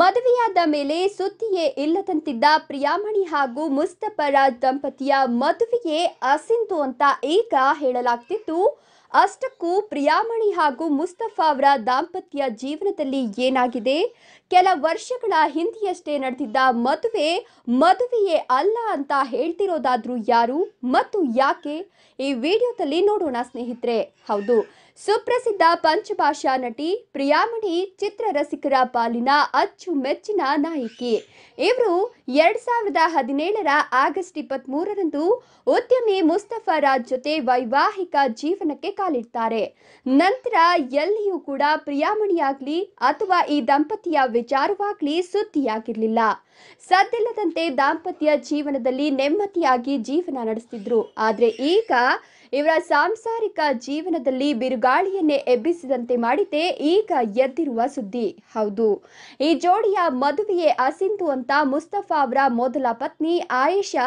ಮದುವೆಯಾದ ಮೇಲೆ ಸುದ್ದಿಯೇ ಇಲ್ಲದಂತಿದ್ದ ಪ್ರಿಯಾಮಣಿ ಹಾಗೂ ಮುಸ್ತಫರ ದಂಪತಿಯ ಮದುವೆಯೇ ಅಸಿಂಧು ಅಂತ ಈಗ ಹೇಳಲಾಗ್ತಿತ್ತು ಅಷ್ಟಕ್ಕೂ ಪ್ರಿಯಾಮಣಿ ಹಾಗೂ ಮುಸ್ತಫಾ ಅವರ ದಾಂಪತ್ಯ ಜೀವನದಲ್ಲಿ ಏನಾಗಿದೆ ಕೆಲ ವರ್ಷಗಳ ಹಿಂದೆಯಷ್ಟೇ ನಡೆದಿದ್ದ ಮದುವೆ ಮದುವೆಯೇ ಅಲ್ಲ ಅಂತ ಹೇಳ್ತಿರೋದಾದ್ರೂ ಯಾರು ಮತ್ತು ಯಾಕೆ ಈ ವಿಡಿಯೋದಲ್ಲಿ ನೋಡೋಣ ಸ್ನೇಹಿತರೆ ಹೌದು ಸುಪ್ರಸಿದ್ಧ ಪಂಚಭಾಷಾ ನಟಿ ಪ್ರಿಯಾಮಣಿ ಚಿತ್ರರಸಿಕರ ಪಾಲಿನ ಅಚ್ಚುಮೆಚ್ಚಿನ ನಾಯಕಿ ಇವರು ಎರಡ್ ಸಾವಿರದ ಹದಿನೇಳರ ಆಗಸ್ಟ್ ಇಪ್ಪತ್ತ್ ಮೂರರಂದು ಉದ್ಯಮಿ ಮುಸ್ತಫಾ ರಾಜ್ ಜೊತೆ ವೈವಾಹಿಕ ಜೀವನಕ್ಕೆ ಕಾಲಿಡ್ತಾರೆ ನಂತರ ಎಲ್ಲಿಯೂ ಕೂಡ ಪ್ರಿಯಾಮಣಿಯಾಗ್ಲಿ ಅಥವಾ ಈ ದಂಪತಿಯ ವಿಚಾರವಾಗಲಿ ಸುದ್ದಿಯಾಗಿರಲಿಲ್ಲ ಸದ್ದಿಲ್ಲದಂತೆ ದಾಂಪತ್ಯ ಜೀವನದಲ್ಲಿ ನೆಮ್ಮದಿಯಾಗಿ ಜೀವನ ನಡೆಸ್ತಿದ್ರು ಆದ್ರೆ ಈಗ ಇವರ ಸಾಂಸಾರಿಕ ಜೀವನದಲ್ಲಿ ಬಿರುಗಾಳಿಯನ್ನೇ ಎಬ್ಬಿಸಿದಂತೆ ಮಾಡಿದ್ದೆ ಈಗ ಎದ್ದಿರುವ ಸುದ್ದಿ ಹೌದು ಈ ಜೋಡಿಯ ಮದುವೆಯೇ ಅಸಿಂಧು ಅಂತ ಮುಸ್ತಫಾ ಅವರ ಮೊದಲ ಪತ್ನಿ ಆಯೇಷಾ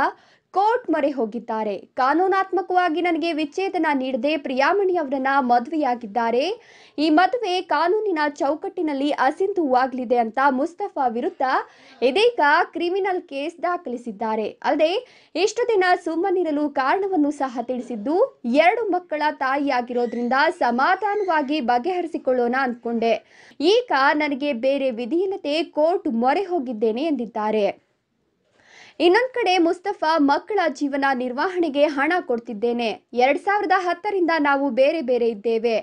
ಕೋರ್ಟ್ ಮೊರೆ ಹೋಗಿದ್ದಾರೆ ಕಾನೂನಾತ್ಮಕವಾಗಿ ನನಗೆ ವಿಚ್ಛೇದನ ನೀಡದೆ ಪ್ರಿಯಾಮಣಿ ಅವರನ್ನ ಮದುವೆಯಾಗಿದ್ದಾರೆ ಈ ಮದುವೆ ಕಾನೂನಿನ ಚೌಕಟ್ಟಿನಲ್ಲಿ ಅಸಿಂಧುವಾಗಲಿದೆ ಅಂತ ಮುಸ್ತಫಾ ವಿರುದ್ಧ ಇದೀಗ ಕ್ರಿಮಿನಲ್ ಕೇಸ್ ದಾಖಲಿಸಿದ್ದಾರೆ ಅಲ್ಲದೆ ಇಷ್ಟು ದಿನ ಸುಮ್ಮನಿರಲು ಕಾರಣವನ್ನು ಸಹ ತಿಳಿಸಿದ್ದು ಎರಡು ಮಕ್ಕಳ ತಾಯಿಯಾಗಿರೋದ್ರಿಂದ ಸಮಾಧಾನವಾಗಿ ಬಗೆಹರಿಸಿಕೊಳ್ಳೋಣ ಅಂದ್ಕೊಂಡೆ ಈಗ ನನಗೆ ಬೇರೆ ವಿಧಿಯಿಲ್ಲದೆ ಕೋರ್ಟ್ ಮೊರೆ ಹೋಗಿದ್ದೇನೆ ಎಂದಿದ್ದಾರೆ ಇನ್ನೊಂದು ಕಡೆ ಮುಸ್ತಫಾ ಮಕ್ಕಳ ಜೀವನ ನಿರ್ವಹಣೆಗೆ ಹಣ ಕೊಡ್ತಿದ್ದೇನೆ ಎರಡ್ ಸಾವಿರದ ಹತ್ತರಿಂದ ನಾವು ಬೇರೆ ಬೇರೆ ಇದ್ದೇವೆ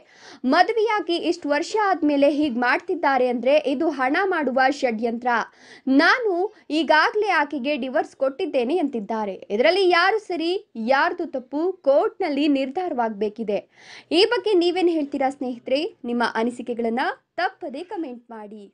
ಮದುವೆಯಾಗಿ ಇಷ್ಟು ವರ್ಷ ಆದ್ಮೇಲೆ ಹೀಗೆ ಮಾಡ್ತಿದ್ದಾರೆ ಅಂದ್ರೆ ಇದು ಹಣ ಮಾಡುವ ಷಡ್ಯಂತ್ರ ನಾನು ಈಗಾಗಲೇ ಆಕೆಗೆ ಡಿವೋರ್ಸ್ ಕೊಟ್ಟಿದ್ದೇನೆ ಅಂತಿದ್ದಾರೆ ಇದರಲ್ಲಿ ಯಾರು ಸರಿ ಯಾರ್ದು ತಪ್ಪು ಕೋರ್ಟ್ನಲ್ಲಿ ನಿರ್ಧಾರವಾಗಬೇಕಿದೆ ಈ ಬಗ್ಗೆ ನೀವೇನು ಹೇಳ್ತೀರಾ ಸ್ನೇಹಿತರೆ ನಿಮ್ಮ ಅನಿಸಿಕೆಗಳನ್ನು ತಪ್ಪದೇ ಕಮೆಂಟ್ ಮಾಡಿ